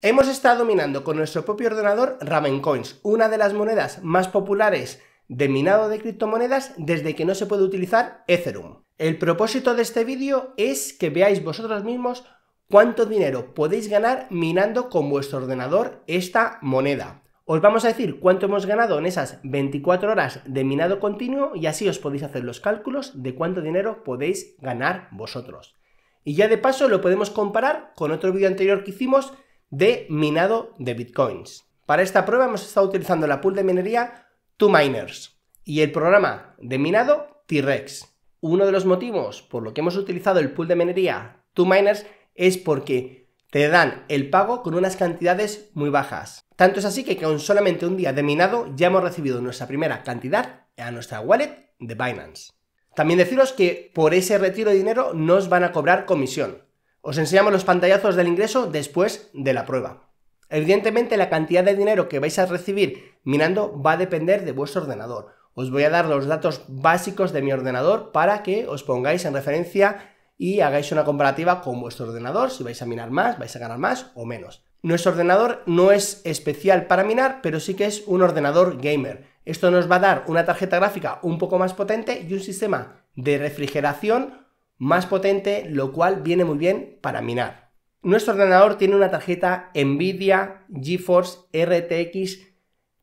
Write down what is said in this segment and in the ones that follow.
Hemos estado minando con nuestro propio ordenador Coins, una de las monedas más populares de minado de criptomonedas desde que no se puede utilizar Ethereum. El propósito de este vídeo es que veáis vosotros mismos cuánto dinero podéis ganar minando con vuestro ordenador esta moneda. Os vamos a decir cuánto hemos ganado en esas 24 horas de minado continuo y así os podéis hacer los cálculos de cuánto dinero podéis ganar vosotros. Y ya de paso lo podemos comparar con otro vídeo anterior que hicimos de minado de bitcoins. Para esta prueba hemos estado utilizando la pool de minería Two Miners y el programa de minado T-Rex. Uno de los motivos por lo que hemos utilizado el pool de minería Two Miners es porque te dan el pago con unas cantidades muy bajas. Tanto es así que con solamente un día de minado ya hemos recibido nuestra primera cantidad a nuestra wallet de Binance. También deciros que por ese retiro de dinero no os van a cobrar comisión. Os enseñamos los pantallazos del ingreso después de la prueba. Evidentemente la cantidad de dinero que vais a recibir minando va a depender de vuestro ordenador. Os voy a dar los datos básicos de mi ordenador para que os pongáis en referencia y hagáis una comparativa con vuestro ordenador, si vais a minar más, vais a ganar más o menos. Nuestro ordenador no es especial para minar, pero sí que es un ordenador gamer. Esto nos va a dar una tarjeta gráfica un poco más potente y un sistema de refrigeración más potente, lo cual viene muy bien para minar. Nuestro ordenador tiene una tarjeta Nvidia GeForce RTX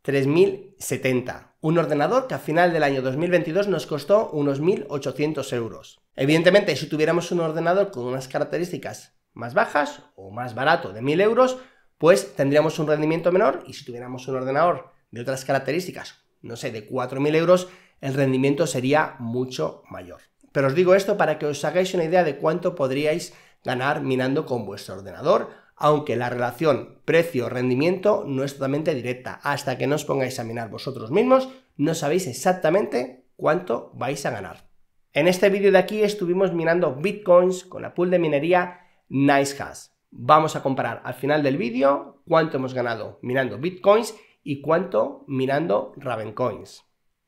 3070, un ordenador que a final del año 2022 nos costó unos 1.800 euros. Evidentemente, si tuviéramos un ordenador con unas características más bajas o más barato de 1.000 euros, pues tendríamos un rendimiento menor y si tuviéramos un ordenador de otras características, no sé, de 4.000 euros, el rendimiento sería mucho mayor. Pero os digo esto para que os hagáis una idea de cuánto podríais ganar minando con vuestro ordenador, aunque la relación precio-rendimiento no es totalmente directa. Hasta que no os pongáis a minar vosotros mismos, no sabéis exactamente cuánto vais a ganar. En este vídeo de aquí estuvimos minando bitcoins con la pool de minería NiceHash. Vamos a comparar al final del vídeo cuánto hemos ganado minando bitcoins y cuánto minando Ravencoins.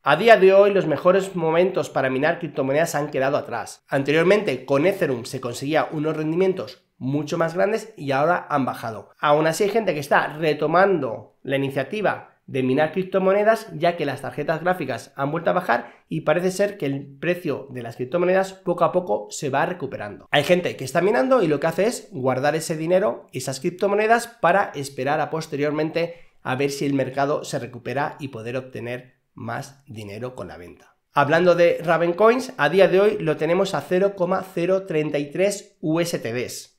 A día de hoy los mejores momentos para minar criptomonedas han quedado atrás. Anteriormente con Ethereum se conseguía unos rendimientos mucho más grandes y ahora han bajado. Aún así hay gente que está retomando la iniciativa de minar criptomonedas ya que las tarjetas gráficas han vuelto a bajar y parece ser que el precio de las criptomonedas poco a poco se va recuperando. Hay gente que está minando y lo que hace es guardar ese dinero, esas criptomonedas, para esperar a posteriormente a ver si el mercado se recupera y poder obtener más dinero con la venta. Hablando de Ravencoins, a día de hoy lo tenemos a 0,033 USTDs.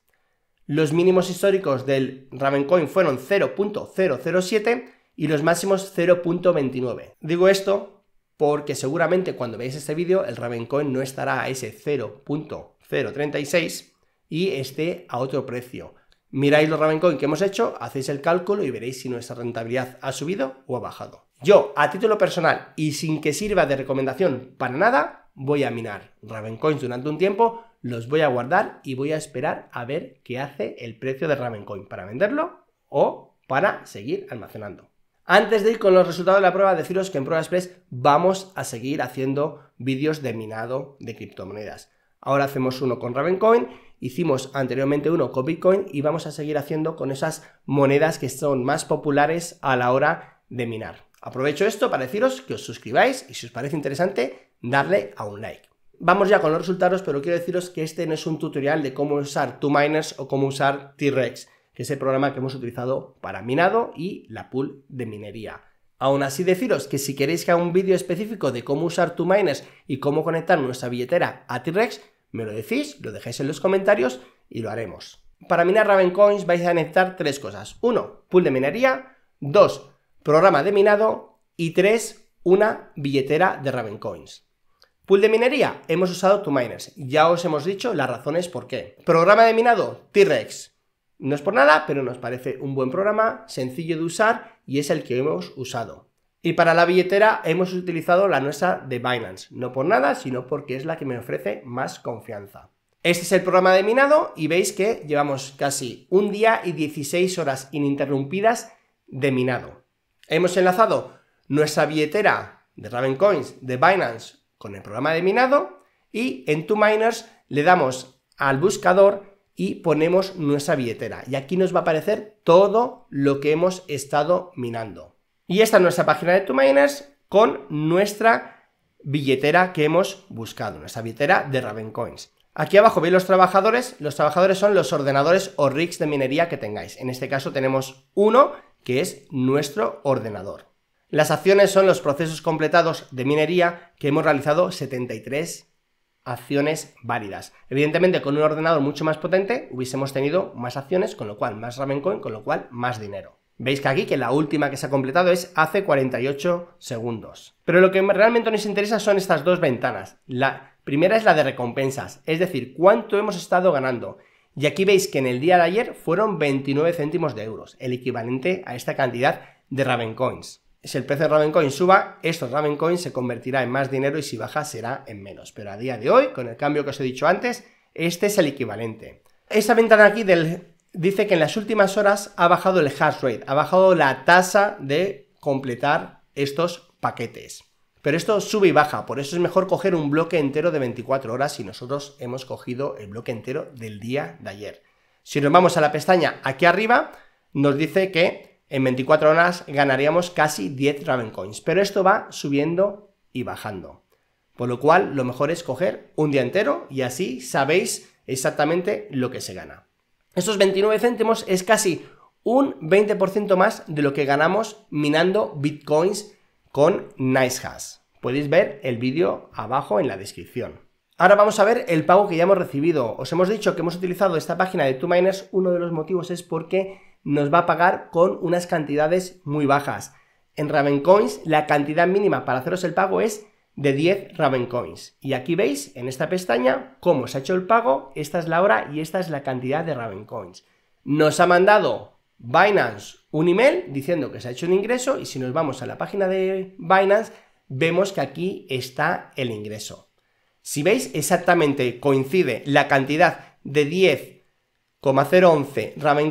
Los mínimos históricos del Ravencoin fueron 0.007 y los máximos 0.29. Digo esto porque seguramente cuando veáis este vídeo el Raven Coin no estará a ese 0.036 y esté a otro precio. Miráis los Coin que hemos hecho, hacéis el cálculo y veréis si nuestra rentabilidad ha subido o ha bajado. Yo, a título personal y sin que sirva de recomendación para nada, voy a minar Ravencoins durante un tiempo, los voy a guardar y voy a esperar a ver qué hace el precio de Ravencoin para venderlo o para seguir almacenando. Antes de ir con los resultados de la prueba, deciros que en Prueba Express vamos a seguir haciendo vídeos de minado de criptomonedas. Ahora hacemos uno con Ravencoin, hicimos anteriormente uno con Bitcoin y vamos a seguir haciendo con esas monedas que son más populares a la hora de minar. Aprovecho esto para deciros que os suscribáis y si os parece interesante, darle a un like. Vamos ya con los resultados, pero quiero deciros que este no es un tutorial de cómo usar 2miners o cómo usar T-Rex, que es el programa que hemos utilizado para minado y la pool de minería. Aún así deciros que si queréis que haga un vídeo específico de cómo usar 2miners y cómo conectar nuestra billetera a T-Rex, me lo decís, lo dejáis en los comentarios y lo haremos. Para minar Coins vais a necesitar tres cosas. Uno, pool de minería. Dos, programa de minado y 3. Una billetera de Ravencoins. Pool de minería, hemos usado Two 2miners, Ya os hemos dicho las razones por qué. Programa de minado, T-Rex. No es por nada, pero nos parece un buen programa, sencillo de usar y es el que hemos usado. Y para la billetera hemos utilizado la nuestra de Binance, no por nada, sino porque es la que me ofrece más confianza. Este es el programa de minado y veis que llevamos casi un día y 16 horas ininterrumpidas de minado. Hemos enlazado nuestra billetera de Ravencoins de Binance con el programa de minado y en Two Miners le damos al buscador y ponemos nuestra billetera. Y aquí nos va a aparecer todo lo que hemos estado minando. Y esta es nuestra página de Two Miners con nuestra billetera que hemos buscado, nuestra billetera de Ravencoins. Aquí abajo veis los trabajadores. Los trabajadores son los ordenadores o rigs de minería que tengáis. En este caso tenemos uno que es nuestro ordenador. Las acciones son los procesos completados de minería que hemos realizado 73 acciones válidas. Evidentemente, con un ordenador mucho más potente hubiésemos tenido más acciones, con lo cual más Ramencoin, con lo cual más dinero. Veis que aquí que la última que se ha completado es hace 48 segundos. Pero lo que realmente nos interesa son estas dos ventanas. La primera es la de recompensas, es decir, cuánto hemos estado ganando. Y aquí veis que en el día de ayer fueron 29 céntimos de euros, el equivalente a esta cantidad de Coins. Si el precio de Ravencoin suba, estos Coins se convertirá en más dinero y si baja será en menos. Pero a día de hoy, con el cambio que os he dicho antes, este es el equivalente. Esta ventana aquí dice que en las últimas horas ha bajado el hash rate, ha bajado la tasa de completar estos paquetes. Pero esto sube y baja, por eso es mejor coger un bloque entero de 24 horas y nosotros hemos cogido el bloque entero del día de ayer. Si nos vamos a la pestaña aquí arriba, nos dice que en 24 horas ganaríamos casi 10 Raven Coins, pero esto va subiendo y bajando. Por lo cual, lo mejor es coger un día entero y así sabéis exactamente lo que se gana. Estos 29 céntimos es casi un 20% más de lo que ganamos minando bitcoins con NiceHash. Podéis ver el vídeo abajo en la descripción. Ahora vamos a ver el pago que ya hemos recibido. Os hemos dicho que hemos utilizado esta página de 2miners, Uno de los motivos es porque nos va a pagar con unas cantidades muy bajas. En Ravencoins la cantidad mínima para haceros el pago es de 10 Ravencoins. Y aquí veis en esta pestaña cómo se ha hecho el pago, esta es la hora y esta es la cantidad de Ravencoins. Nos ha mandado Binance un email diciendo que se ha hecho un ingreso y si nos vamos a la página de Binance vemos que aquí está el ingreso. Si veis exactamente coincide la cantidad de 10,011 Raven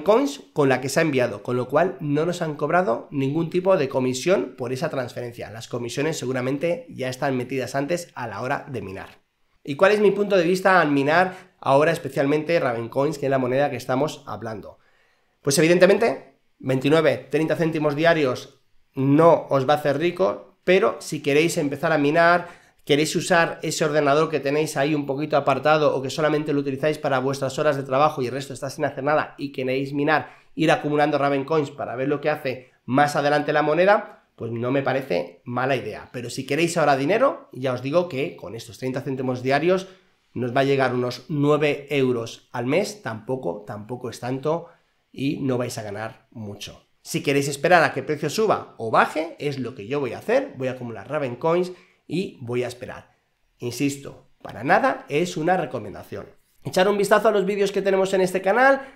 con la que se ha enviado, con lo cual no nos han cobrado ningún tipo de comisión por esa transferencia. Las comisiones seguramente ya están metidas antes a la hora de minar. ¿Y cuál es mi punto de vista al minar ahora especialmente Raven Coins, que es la moneda que estamos hablando? Pues evidentemente, 29, 30 céntimos diarios no os va a hacer rico, pero si queréis empezar a minar, queréis usar ese ordenador que tenéis ahí un poquito apartado o que solamente lo utilizáis para vuestras horas de trabajo y el resto está sin hacer nada y queréis minar, ir acumulando Raven Coins para ver lo que hace más adelante la moneda, pues no me parece mala idea. Pero si queréis ahora dinero, ya os digo que con estos 30 céntimos diarios nos va a llegar unos 9 euros al mes, tampoco, tampoco es tanto y no vais a ganar mucho. Si queréis esperar a que el precio suba o baje, es lo que yo voy a hacer, voy a acumular Raven Coins y voy a esperar. Insisto, para nada es una recomendación. Echar un vistazo a los vídeos que tenemos en este canal,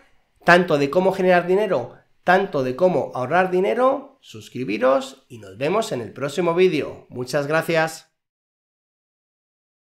tanto de cómo generar dinero, tanto de cómo ahorrar dinero, suscribiros y nos vemos en el próximo vídeo. Muchas gracias.